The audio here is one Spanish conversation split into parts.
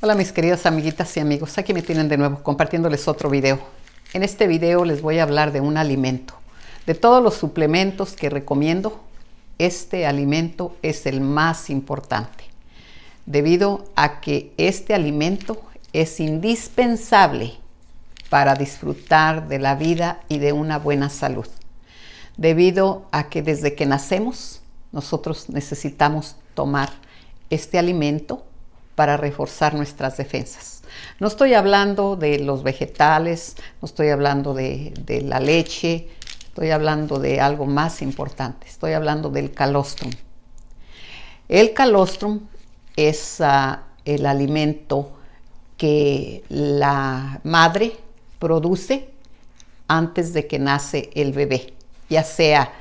Hola mis queridas amiguitas y amigos, aquí me tienen de nuevo compartiéndoles otro video. En este video les voy a hablar de un alimento. De todos los suplementos que recomiendo, este alimento es el más importante, debido a que este alimento es indispensable para disfrutar de la vida y de una buena salud, debido a que desde que nacemos nosotros necesitamos tomar este alimento para reforzar nuestras defensas. No estoy hablando de los vegetales, no estoy hablando de, la leche, estoy hablando de algo más importante, estoy hablando del calostrum. El calostrum es ah, el alimento que la madre produce antes de que nace el bebé, ya sea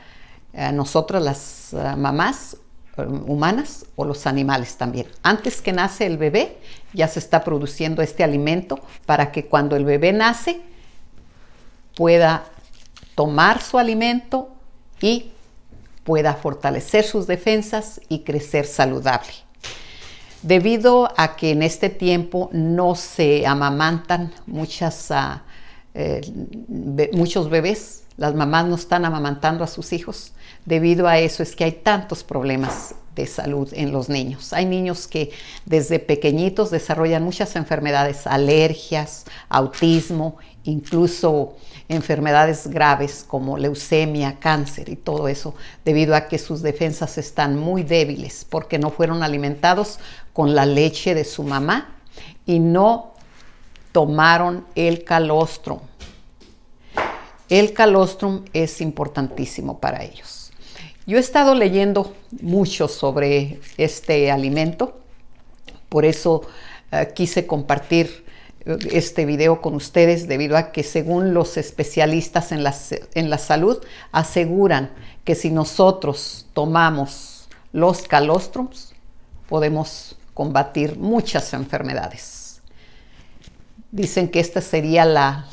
ah, nosotras las ah, mamás eh, humanas o los animales también. Antes que nace el bebé, ya se está produciendo este alimento para que cuando el bebé nace pueda tomar su alimento y pueda fortalecer sus defensas y crecer saludable. Debido a que en este tiempo no se amamantan ah, eh, muchos bebés, las mamás no están amamantando a sus hijos. Debido a eso es que hay tantos problemas de salud en los niños. Hay niños que desde pequeñitos desarrollan muchas enfermedades, alergias, autismo, incluso enfermedades graves como leucemia, cáncer y todo eso, debido a que sus defensas están muy débiles porque no fueron alimentados con la leche de su mamá y no tomaron el calostro el calostrum es importantísimo para ellos. Yo he estado leyendo mucho sobre este alimento, por eso eh, quise compartir eh, este video con ustedes debido a que según los especialistas en la, en la salud aseguran que si nosotros tomamos los calostrums podemos combatir muchas enfermedades. Dicen que esta sería la,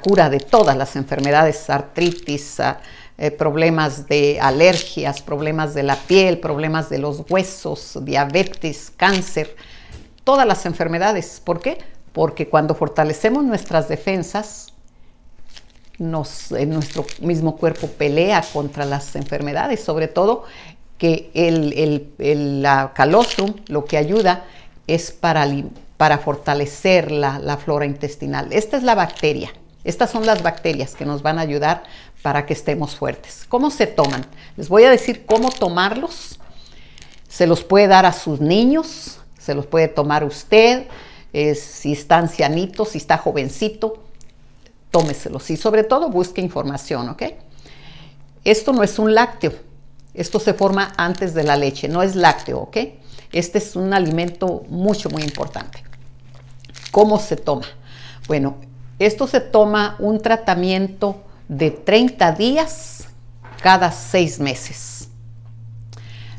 cura de todas las enfermedades, artritis, ah, eh, problemas de alergias, problemas de la piel, problemas de los huesos, diabetes, cáncer, todas las enfermedades. ¿Por qué? Porque cuando fortalecemos nuestras defensas, en eh, nuestro mismo cuerpo pelea contra las enfermedades, sobre todo que el, el, la calostrum lo que ayuda es para para fortalecer la, flora intestinal. Esta es la bacteria. Estas son las bacterias que nos van a ayudar para que estemos fuertes. ¿Cómo se toman? Les voy a decir cómo tomarlos. Se los puede dar a sus niños, se los puede tomar usted, eh, si está ancianito, si está jovencito, tómeselos. Y sobre todo busque información, ¿ok? Esto no es un lácteo, esto se forma antes de la leche, no es lácteo, ¿ok? Este es un alimento mucho, muy importante. ¿Cómo se toma? Bueno, esto se toma un tratamiento de 30 días cada seis meses.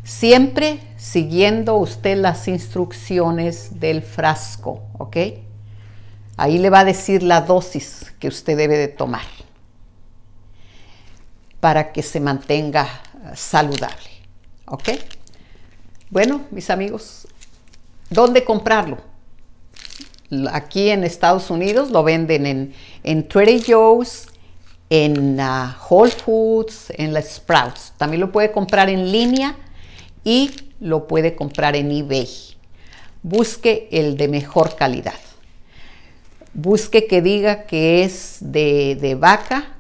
Siempre siguiendo usted las instrucciones del frasco, ¿ok? Ahí le va a decir la dosis que usted debe de tomar para que se mantenga eh, saludable, ¿ok? Bueno, mis amigos, ¿dónde comprarlo? aquí en Estados Unidos lo venden en, en Trader Joe's, en ah, Whole Foods, en la Sprouts. También lo puede comprar en línea y lo puede comprar en eBay. Busque el de mejor calidad. Busque que diga que es de, de vaca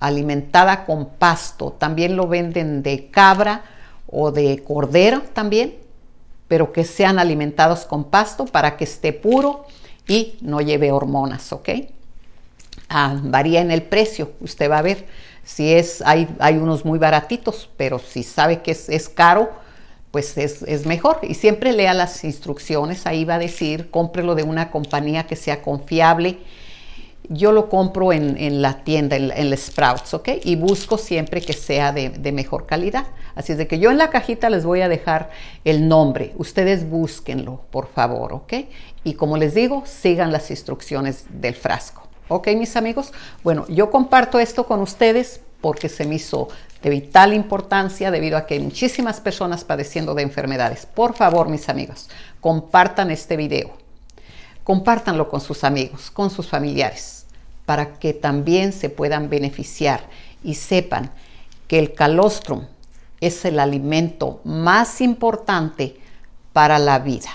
alimentada con pasto. También lo venden de cabra o de cordero también, pero que sean alimentados con pasto para que esté puro y no lleve hormonas, ¿ok? Ah, varía en el precio, usted va a ver. Si es, hay, unos muy baratitos, pero si sabe que es, caro, pues es, es, mejor. Y siempre lea las instrucciones, ahí va a decir, cómprelo de una compañía que sea confiable yo lo compro en, la tienda, en, el Sprouts, ¿ok? Y busco siempre que sea de, de, mejor calidad. Así es de que yo en la cajita les voy a dejar el nombre. Ustedes búsquenlo, por favor, ¿ok? Y como les digo, sigan las instrucciones del frasco. ¿Ok, mis amigos? Bueno, yo comparto esto con ustedes porque se me hizo de vital importancia debido a que hay muchísimas personas padeciendo de enfermedades. Por favor, mis amigos, compartan este video compártanlo con sus amigos, con sus familiares, para que también se puedan beneficiar y sepan que el calostrum es el alimento más importante para la vida.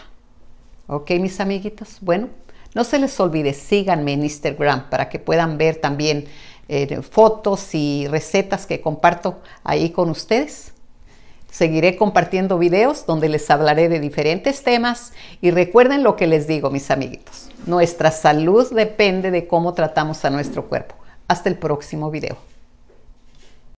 ¿Ok, mis amiguitas? Bueno, no se les olvide, síganme en Instagram para que puedan ver también eh, fotos y recetas que comparto ahí con ustedes. Seguiré compartiendo videos donde les hablaré de diferentes temas y recuerden lo que les digo, mis amiguitos. Nuestra salud depende de cómo tratamos a nuestro cuerpo. Hasta el próximo video.